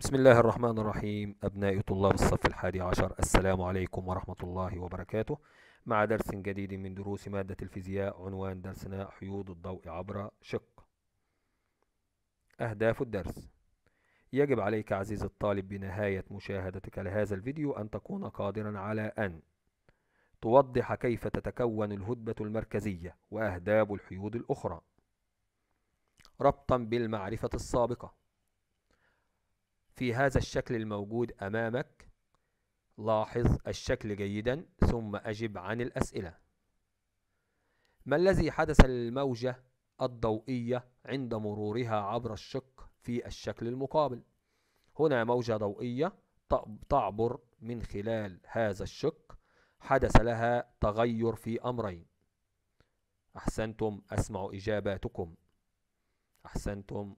بسم الله الرحمن الرحيم أبنائي طلاب الصف الحادي عشر السلام عليكم ورحمة الله وبركاته مع درس جديد من دروس مادة الفيزياء عنوان درسنا حيود الضوء عبر شق أهداف الدرس يجب عليك عزيزي الطالب بنهاية مشاهدتك لهذا الفيديو أن تكون قادرا على أن توضح كيف تتكون الهدبة المركزية وأهداب الحيود الأخرى ربطا بالمعرفة السابقة في هذا الشكل الموجود أمامك لاحظ الشكل جيدا ثم أجب عن الأسئلة ما الذي حدث للموجة الضوئية عند مرورها عبر الشق في الشكل المقابل هنا موجة ضوئية تعبر من خلال هذا الشق حدث لها تغير في أمرين أحسنتم أسمع إجاباتكم أحسنتم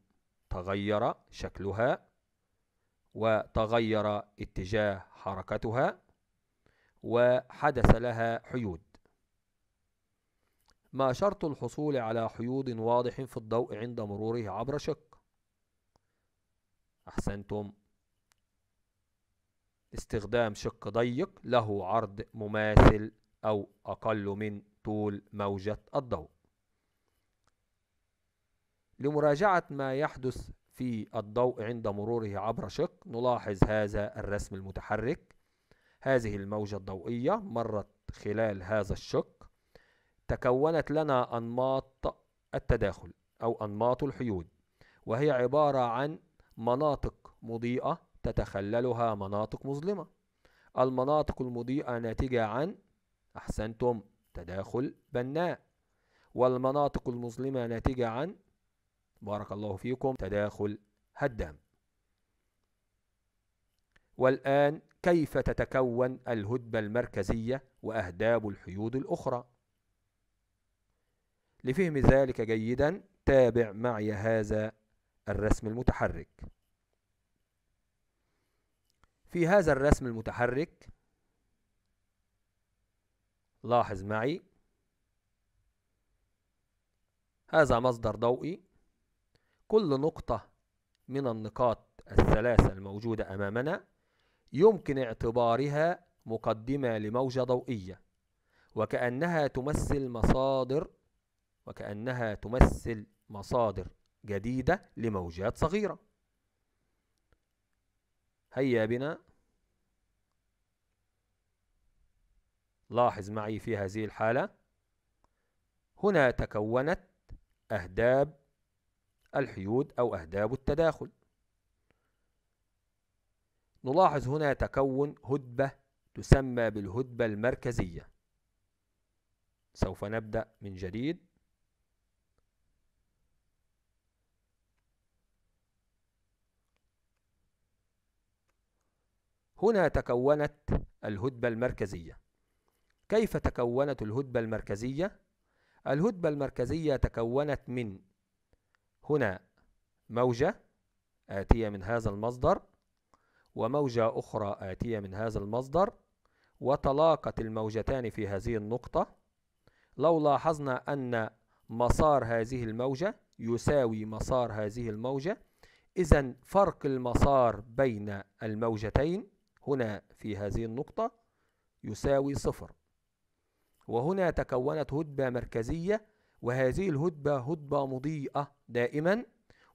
تغير شكلها وتغير اتجاه حركتها وحدث لها حيود ما شرط الحصول على حيود واضح في الضوء عند مروره عبر شق أحسنتم استخدام شق ضيق له عرض مماثل أو أقل من طول موجة الضوء لمراجعة ما يحدث في الضوء عند مروره عبر شق نلاحظ هذا الرسم المتحرك هذه الموجة الضوئية مرت خلال هذا الشق تكونت لنا أنماط التداخل أو أنماط الحيود وهي عبارة عن مناطق مضيئة تتخللها مناطق مظلمة المناطق المضيئة ناتجة عن أحسنتم تداخل بناء والمناطق المظلمة ناتجة عن بارك الله فيكم تداخل هدام والآن كيف تتكون الهدبة المركزية وأهداب الحيود الأخرى لفهم ذلك جيدا تابع معي هذا الرسم المتحرك في هذا الرسم المتحرك لاحظ معي هذا مصدر ضوئي كل نقطة من النقاط الثلاثة الموجودة أمامنا يمكن اعتبارها مقدمة لموجة ضوئية وكأنها تمثل مصادر وكأنها تمثل مصادر جديدة لموجات صغيرة هيا بنا لاحظ معي في هذه الحالة هنا تكونت أهداب الحيود أو أهداب التداخل نلاحظ هنا تكون هدبة تسمى بالهدبة المركزية سوف نبدأ من جديد هنا تكونت الهدبة المركزية كيف تكونت الهدبة المركزية؟ الهدبة المركزية تكونت من هنا موجة آتية من هذا المصدر وموجة أخرى آتية من هذا المصدر وتلاقت الموجتان في هذه النقطة لو لاحظنا أن مسار هذه الموجة يساوي مسار هذه الموجة إذا فرق المسار بين الموجتين هنا في هذه النقطة يساوي صفر وهنا تكونت هدبة مركزية وهذه الهدبة هدبة مضيئة دائما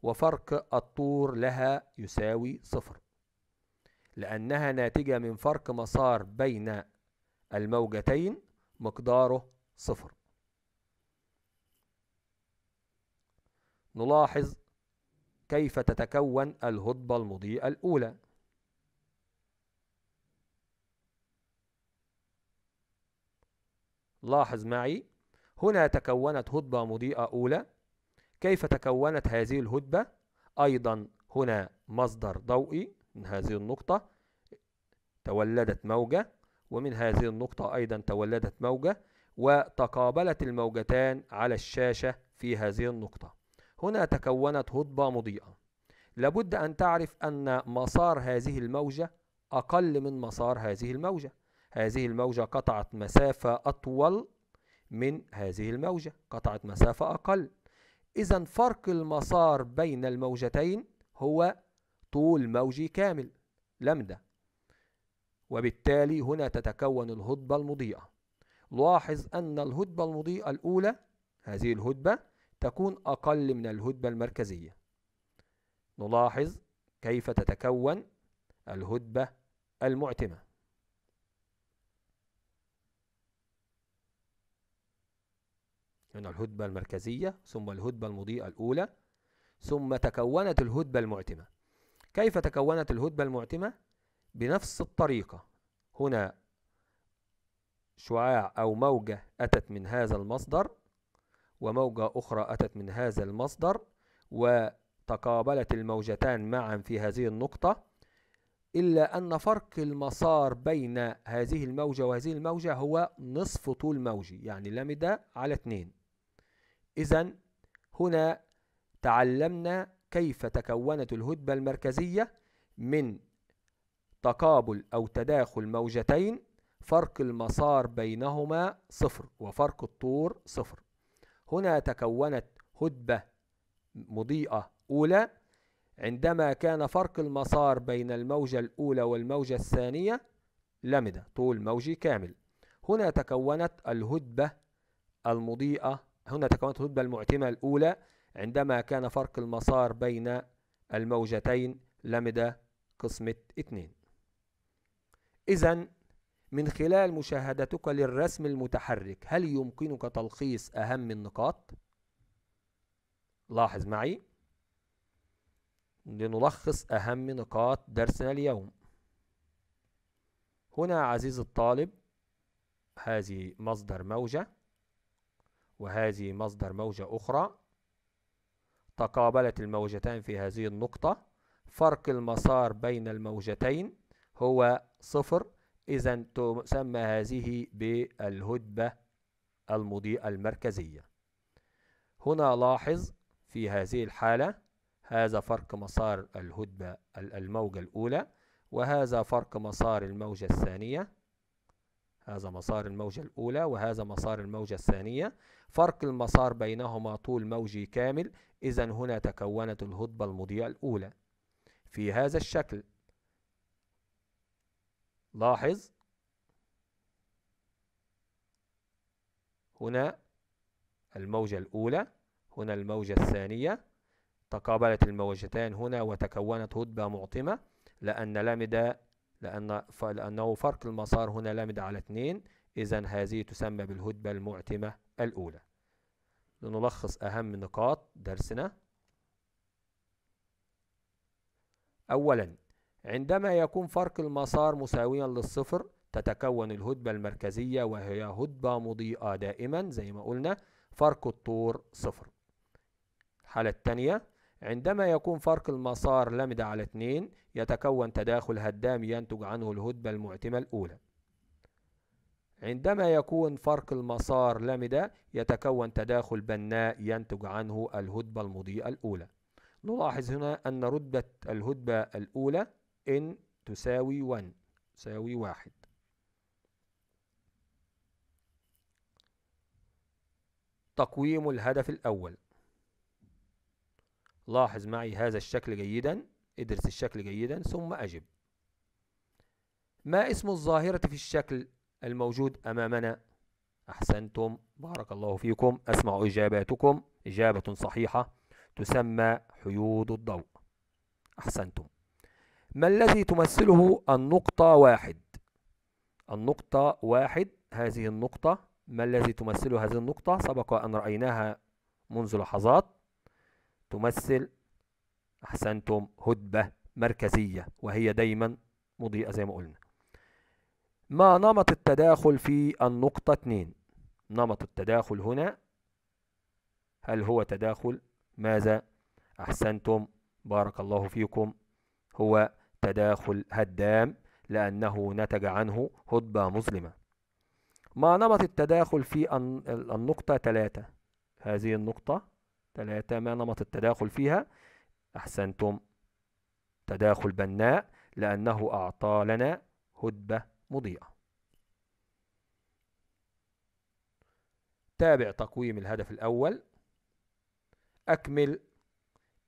وفرق الطور لها يساوي صفر لأنها ناتجة من فرق مسار بين الموجتين مقداره صفر نلاحظ كيف تتكون الهضبة المضيئة الأولى لاحظ معي هنا تكونت هضبة مضيئة أولى كيف تكونت هذه الهضبة أيضا هنا مصدر ضوئي من هذه النقطة تولدت موجة ومن هذه النقطة أيضا تولدت موجة وتقابلت الموجتان على الشاشة في هذه النقطة هنا تكونت هضبة مضيئة لابد أن تعرف أن مسار هذه الموجة أقل من مسار هذه الموجة هذه الموجة قطعت مسافة أطول من هذه الموجة قطعت مسافة أقل إذا فرق المسار بين الموجتين هو طول موجي كامل لمدة وبالتالي هنا تتكون الهضبة المضيئة لاحظ أن الهضبة المضيئة الأولى هذه الهضبة تكون أقل من الهضبة المركزية نلاحظ كيف تتكون الهضبة المعتمة من الهدبة المركزية ثم الهدبة المضيئة الأولى ثم تكونت الهدبة المعتمة كيف تكونت الهدبة المعتمة؟ بنفس الطريقة هنا شعاع أو موجة أتت من هذا المصدر وموجة أخرى أتت من هذا المصدر وتقابلت الموجتان معا في هذه النقطة إلا أن فرق المسار بين هذه الموجة وهذه الموجة هو نصف طول موجي يعني لمدة على اتنين إذا هنا تعلمنا كيف تكونت الهدبة المركزية من تقابل أو تداخل موجتين فرق المسار بينهما صفر وفرق الطور صفر هنا تكونت هدبة مضيئة أولى عندما كان فرق المسار بين الموجة الأولى والموجة الثانية لمدة طول موجي كامل هنا تكونت الهدبة المضيئة هنا تكونت الرتبة المعتمة الأولى عندما كان فرق المسار بين الموجتين لمدة قسمة 2 إذا من خلال مشاهدتك للرسم المتحرك هل يمكنك تلخيص أهم النقاط؟ لاحظ معي لنلخص أهم نقاط درسنا اليوم هنا عزيز الطالب هذه مصدر موجة وهذه مصدر موجة أخرى تقابلت الموجتان في هذه النقطة فرق المسار بين الموجتين هو صفر إذا تسمى هذه بالهدبة المضيئة المركزية هنا لاحظ في هذه الحالة هذا فرق مسار الهدبة الموجة الأولى وهذا فرق مسار الموجة الثانية هذا مسار الموجة الأولى وهذا مسار الموجة الثانية فرق المسار بينهما طول موجي كامل إذا هنا تكونت الهضبة المضيئة الأولى في هذا الشكل لاحظ هنا الموجة الأولى هنا الموجة الثانية تقابلت الموجتان هنا وتكونت هدبة معطمة لأن لامدا لأن لأنه فرق المسار هنا لامد على اثنين إذا هذه تسمى بالهدبة المعتمة الأولى لنلخص أهم نقاط درسنا أولا عندما يكون فرق المسار مساويا للصفر تتكون الهدبة المركزية وهي هدبة مضيئة دائما زي ما قلنا فرق الطور صفر الحالة الثانية عندما يكون فرق المسار لمدة على 2 يتكون تداخل هدام ينتج عنه الهدبة المعتمة الأولى عندما يكون فرق المسار لمدة يتكون تداخل بناء ينتج عنه الهدبة المضيئة الأولى نلاحظ هنا أن رتبة الهدبة الأولى N تساوي 1 تساوي واحد تقويم الهدف الأول لاحظ معي هذا الشكل جيدا ادرس الشكل جيدا ثم أجب ما اسم الظاهرة في الشكل الموجود أمامنا؟ أحسنتم بارك الله فيكم أسمع إجاباتكم إجابة صحيحة تسمى حيود الضوء أحسنتم ما الذي تمثله النقطة واحد النقطة واحد هذه النقطة ما الذي تمثله هذه النقطة سبق أن رأيناها منذ لحظات تمثل أحسنتم هدبة مركزية وهي دايما مضيئة زي ما قلنا ما نمط التداخل في النقطة 2 نمط التداخل هنا هل هو تداخل ماذا أحسنتم بارك الله فيكم هو تداخل هدام لأنه نتج عنه هدبة مظلمة ما نمط التداخل في النقطة 3 هذه النقطة ثلاثة ما نمط التداخل فيها أحسنتم تداخل بناء لأنه أعطى لنا هدبة مضيئة تابع تقويم الهدف الأول أكمل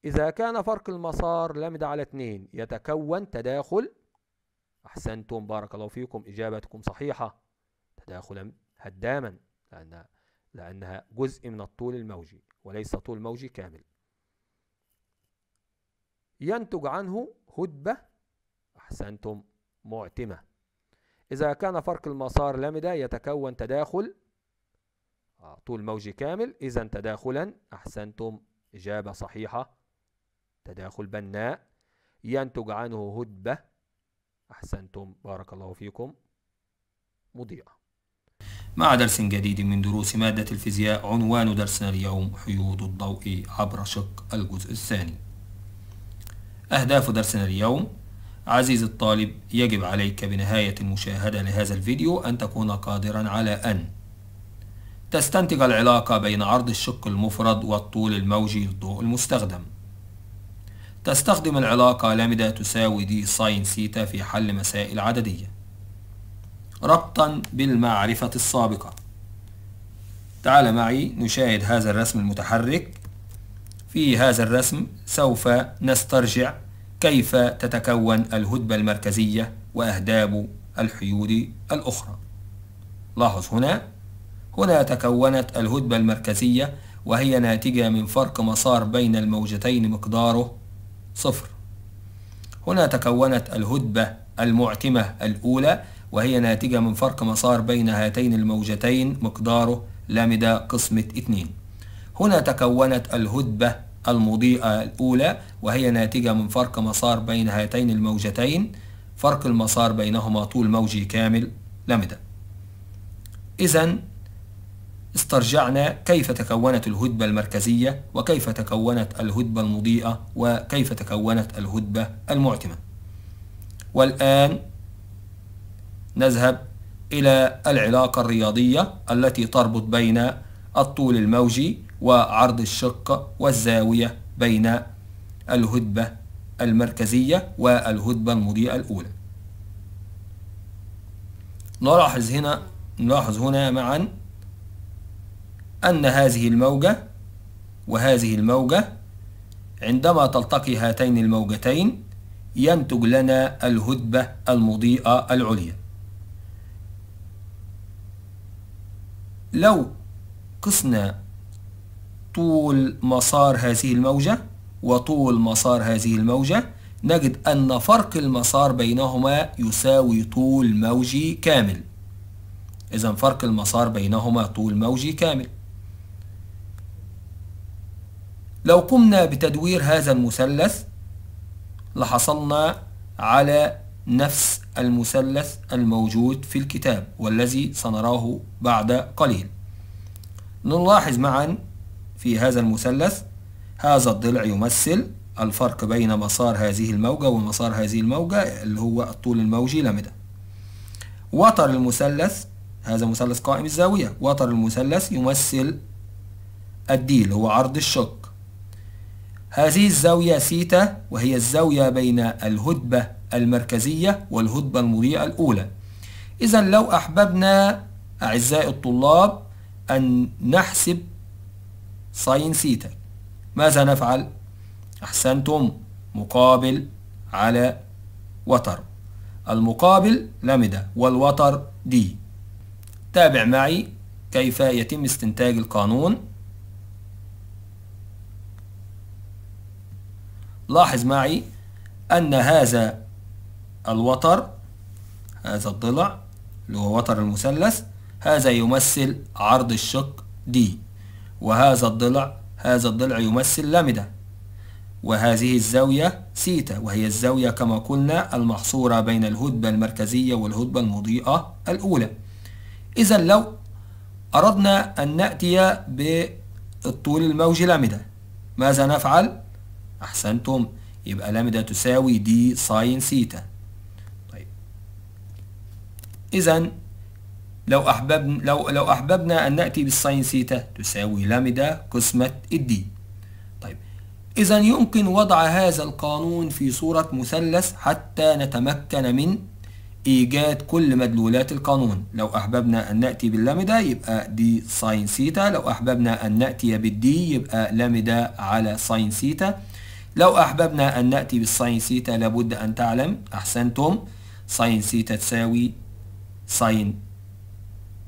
إذا كان فرق المسار لمدة على اثنين يتكون تداخل أحسنتم بارك الله فيكم إجابتكم صحيحة تداخلا هداما لأن لأنها جزء من الطول الموجي وليس طول موجي كامل ينتج عنه هدبة أحسنتم معتمة إذا كان فرق المسار لامدا يتكون تداخل آه، طول موجي كامل إذا تداخلا أحسنتم إجابة صحيحة تداخل بناء ينتج عنه هدبة أحسنتم بارك الله فيكم مضيئة مع درس جديد من دروس مادة الفيزياء عنوان درسنا اليوم حيود الضوء عبر شق الجزء الثاني أهداف درسنا اليوم عزيزي الطالب يجب عليك بنهاية المشاهدة لهذا الفيديو أن تكون قادرا على أن تستنتج العلاقة بين عرض الشق المفرد والطول الموجي للضوء المستخدم تستخدم العلاقة لامدا تساوي دي ساين سيتا في حل مسائل عددية ربطا بالمعرفة السابقة تعال معي نشاهد هذا الرسم المتحرك في هذا الرسم سوف نسترجع كيف تتكون الهدبة المركزية وأهداب الحيود الأخرى لاحظ هنا هنا تكونت الهدبة المركزية وهي ناتجة من فرق مسار بين الموجتين مقداره صفر هنا تكونت الهدبة المعتمة الأولى وهي ناتجة من فرق مسار بين هاتين الموجتين مقداره لامدا قسمة 2 هنا تكونت الهدبة المضيئة الأولى وهي ناتجة من فرق مسار بين هاتين الموجتين فرق المسار بينهما طول موجي كامل لامدا إذا استرجعنا كيف تكونت الهدبة المركزية وكيف تكونت الهدبة المضيئة وكيف تكونت الهدبة المعتمة والآن نذهب إلى العلاقة الرياضية التي تربط بين الطول الموجي وعرض الشق والزاوية بين الهدبة المركزية والهدبة المضيئة الأولى نلاحظ هنا نلاحظ هنا معا أن هذه الموجة وهذه الموجة عندما تلتقي هاتين الموجتين ينتج لنا الهدبة المضيئة العليا لو قسنا طول مسار هذه الموجة وطول مسار هذه الموجة نجد أن فرق المسار بينهما يساوي طول موجي كامل إذا فرق المسار بينهما طول موجي كامل لو قمنا بتدوير هذا المثلث لحصلنا على نفس المثلث الموجود في الكتاب والذي سنراه بعد قليل نلاحظ معا في هذا المثلث هذا الضلع يمثل الفرق بين مسار هذه الموجة ومسار هذه الموجة اللي هو الطول الموجي لامدا وتر المثلث هذا مثلث قائم الزاوية وتر المثلث يمثل الديل هو عرض الشق هذه الزاوية سيتا وهي الزاوية بين الهدبة المركزية والهدبة المضيئة الأولى إذا لو أحببنا أعزائي الطلاب أن نحسب ساين سيتا ماذا نفعل؟ أحسنتم مقابل على وتر المقابل لامدا والوتر دي تابع معي كيف يتم استنتاج القانون لاحظ معي أن هذا الوتر هذا الضلع اللي هو وتر المثلث هذا يمثل عرض الشق دي وهذا الضلع هذا الضلع يمثل لامدا وهذه الزاوية سيتا وهي الزاوية كما قلنا المحصورة بين الهدبة المركزية والهدبة المضيئة الأولى إذا لو أردنا أن نأتي بالطول الموجي لامدا ماذا نفعل؟ أحسنتم يبقى لامدا تساوي دي ساين سيتا إذا لو أحببنا لو لو أحببنا أن نأتي بالساين سيتا تساوي لامدا قسمة الدي. طيب إذا يمكن وضع هذا القانون في صورة مثلث حتى نتمكن من إيجاد كل مدلولات القانون لو أحببنا أن نأتي باللامدا يبقى دي ساين سيتا لو أحببنا أن نأتي بالدي يبقى لامدا على ساين سيتا لو أحببنا أن نأتي بالساين سيتا لابد أن تعلم أحسنتم ساين سيتا تساوي ساين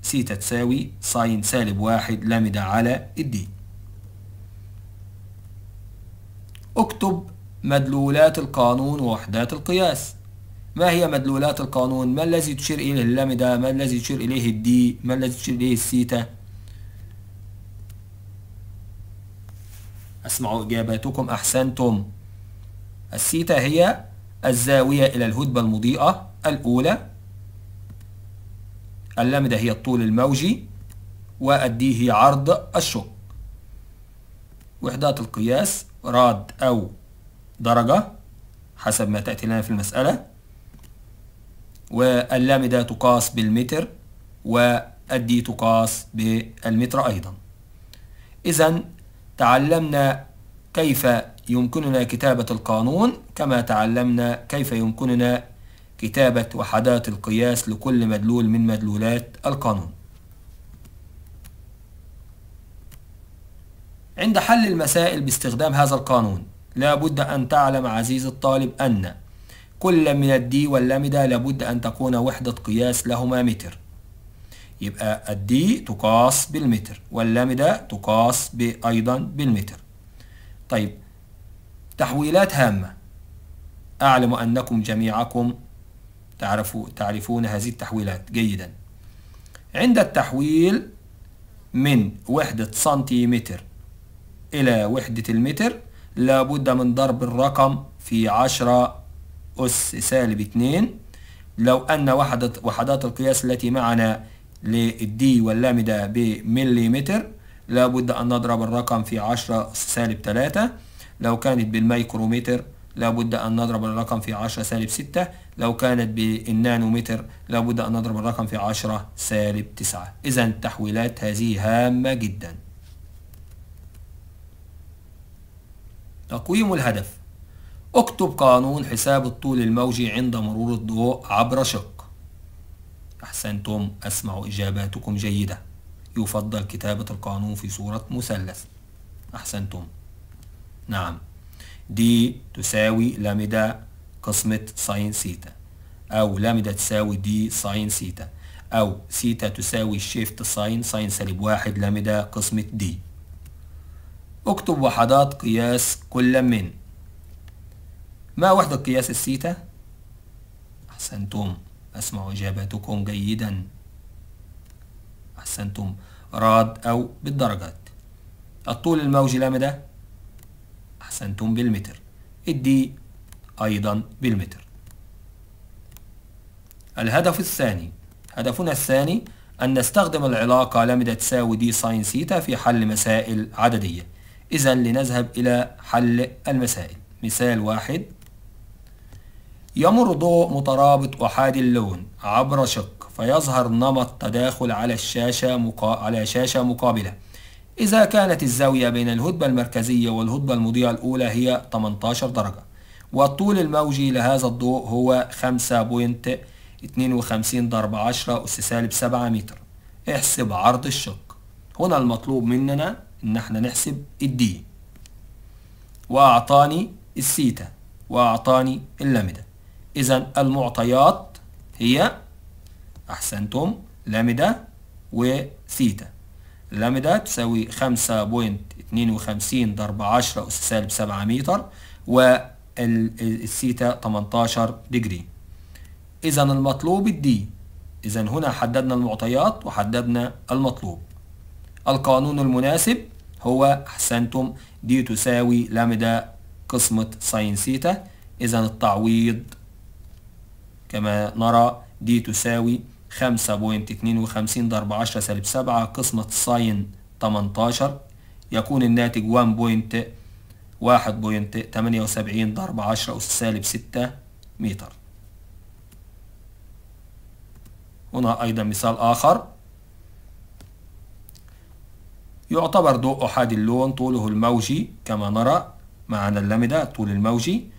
سيتا تساوي ساين سالب واحد لامدا على الدي اكتب مدلولات القانون ووحدات القياس ما هي مدلولات القانون ما الذي تشير إليه اللامدا ما الذي تشير إليه الدي ما الذي تشير إليه السيتا اسمعوا إجاباتكم أحسنتم السيتا هي الزاوية إلى الهدبة المضيئة الأولى اللمدة هي الطول الموجي والدي هي عرض الشق وحدات القياس راد أو درجة حسب ما تأتي لنا في المسألة واللامدة تقاس بالمتر والدي تقاس بالمتر أيضا إذا تعلمنا كيف يمكننا كتابة القانون كما تعلمنا كيف يمكننا كتابة وحدات القياس لكل مدلول من مدلولات القانون عند حل المسائل باستخدام هذا القانون لا بد أن تعلم عزيز الطالب أن كل من الدي واللامدا لابد أن تكون وحدة قياس لهما متر يبقى الدي تقاس بالمتر واللامدة تقاس أيضا بالمتر طيب تحويلات هامة أعلم أنكم جميعكم تعرفوا تعرفون هذه التحويلات جيدا عند التحويل من وحدة سنتيمتر إلى وحدة المتر لابد من ضرب الرقم في عشرة أس سالب اتنين لو أن وحدة وحدات القياس التي معنا للدي واللامدة بمليمتر لابد أن نضرب الرقم في عشرة سالب تلاتة لو كانت بالميكرومتر لابد أن نضرب الرقم في 10 سالب 6 لو كانت بالنانومتر لابد أن نضرب الرقم في 10 سالب 9 إذا التحويلات هذه هامة جدا تقويم الهدف اكتب قانون حساب الطول الموجي عند مرور الضوء عبر شق أحسنتم أسمع إجاباتكم جيدة يفضل كتابة القانون في صورة مثلث أحسنتم نعم دي تساوي لاميدا قسمة ساين سيتا أو لاميدا تساوي دي ساين سيتا أو سيتا تساوي شيفت ساين ساين سالب واحد لاميدا قسمة دي اكتب وحدات قياس كل من ما وحدة قياس السيتا؟ أحسنتم أسمع إجاباتكم جيدا أحسنتم راد أو بالدرجات الطول الموجي لاميدا أحسنتم بالمتر الدي أيضا بالمتر الهدف الثاني هدفنا الثاني أن نستخدم العلاقة لمدة تساوي دي ساين سيتا في حل مسائل عددية إذا لنذهب إلى حل المسائل مثال واحد يمر ضوء مترابط أحادي اللون عبر شق فيظهر نمط تداخل على الشاشة مقا... على شاشة مقابلة إذا كانت الزاوية بين الهدبة المركزية والهدبة المضيئة الأولى هي 18 درجة والطول الموجي لهذا الضوء هو 5.52 ضرب 10 أس سالب 7 متر احسب عرض الشق هنا المطلوب مننا إن احنا نحسب الدي وأعطاني السيتا وأعطاني اللامدة إذا المعطيات هي أحسنتم لامدة وثيتا اللامدا تساوي 5.52 ضرب 10 أس سالب 7 متر والثيتا 18 ديجري إذا المطلوب الدي إذا هنا حددنا المعطيات وحددنا المطلوب القانون المناسب هو أحسنتم دي تساوي لامدا قسمة ساين ثيتا إذا التعويض كما نرى دي تساوي 5.52 ضرب 10 سالب 7 قسمة ساين 18 يكون الناتج وسبعين ضرب 10 أس سالب 6 متر هنا أيضا مثال آخر يعتبر ضوء أحادي اللون طوله الموجي كما نرى معنا اللمدة طول الموجي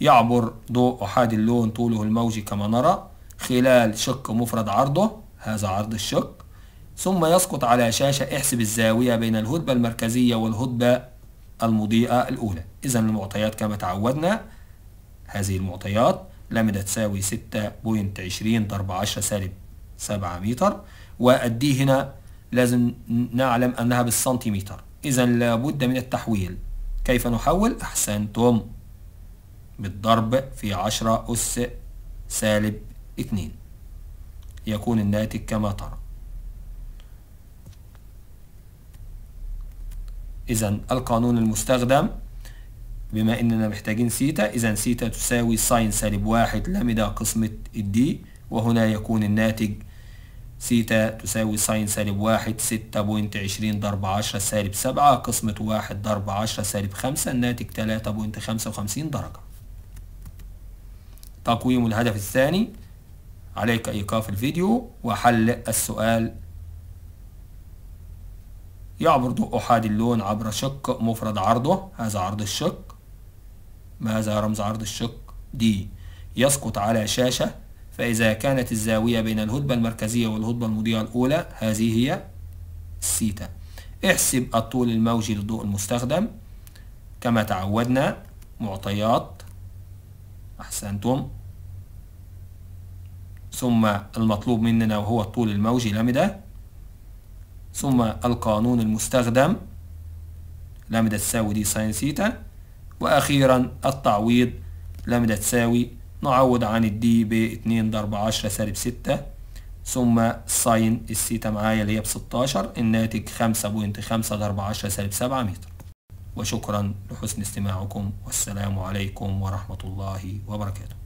يعبر ضوء أحادي اللون طوله الموجي كما نرى خلال شق مفرد عرضه هذا عرض الشق ثم يسقط على شاشة احسب الزاوية بين الهدبة المركزية والهدبة المضيئة الأولى إذا المعطيات كما تعودنا هذه المعطيات لامدا تساوي 6.20 ضرب 10 سالب 7 متر والدي هنا لازم نعلم أنها بالسنتيمتر إذا لابد من التحويل كيف نحول؟ أحسنتم بالضرب في 10 أس سالب اثنين يكون الناتج كما ترى إذا القانون المستخدم بما إننا محتاجين سيتا إذا سيتا تساوي ساين سالب واحد لامدا قسمة الدي وهنا يكون الناتج سيتا تساوي ساين سالب واحد ستة بوينت عشرين ضرب عشرة سالب سبعة قسمة واحد ضرب عشرة سالب خمسة الناتج تلاتة بوينت خمسة وخمسين درجة تقويم الهدف الثاني عليك إيقاف الفيديو وحل السؤال يعبر ضوء أحادي اللون عبر شق مفرد عرضه هذا عرض الشق ماذا رمز عرض الشق دي يسقط على شاشة فإذا كانت الزاوية بين الهدبة المركزية والهدبة المضيئة الأولى هذه هي السيتا احسب الطول الموجي للضوء المستخدم كما تعودنا معطيات أحسنتم ثم المطلوب مننا وهو الطول الموجي لامدا ثم القانون المستخدم لامدا تساوي دي ساين ثيتا وأخيرا التعويض لامدا تساوي نعوض عن الدي ب 2 ضرب 10 سالب 6 ثم ساين الثيتا معايا اللي هي ب 16 الناتج 5.5 ضرب 10 سالب 7 متر وشكرا لحسن استماعكم والسلام عليكم ورحمة الله وبركاته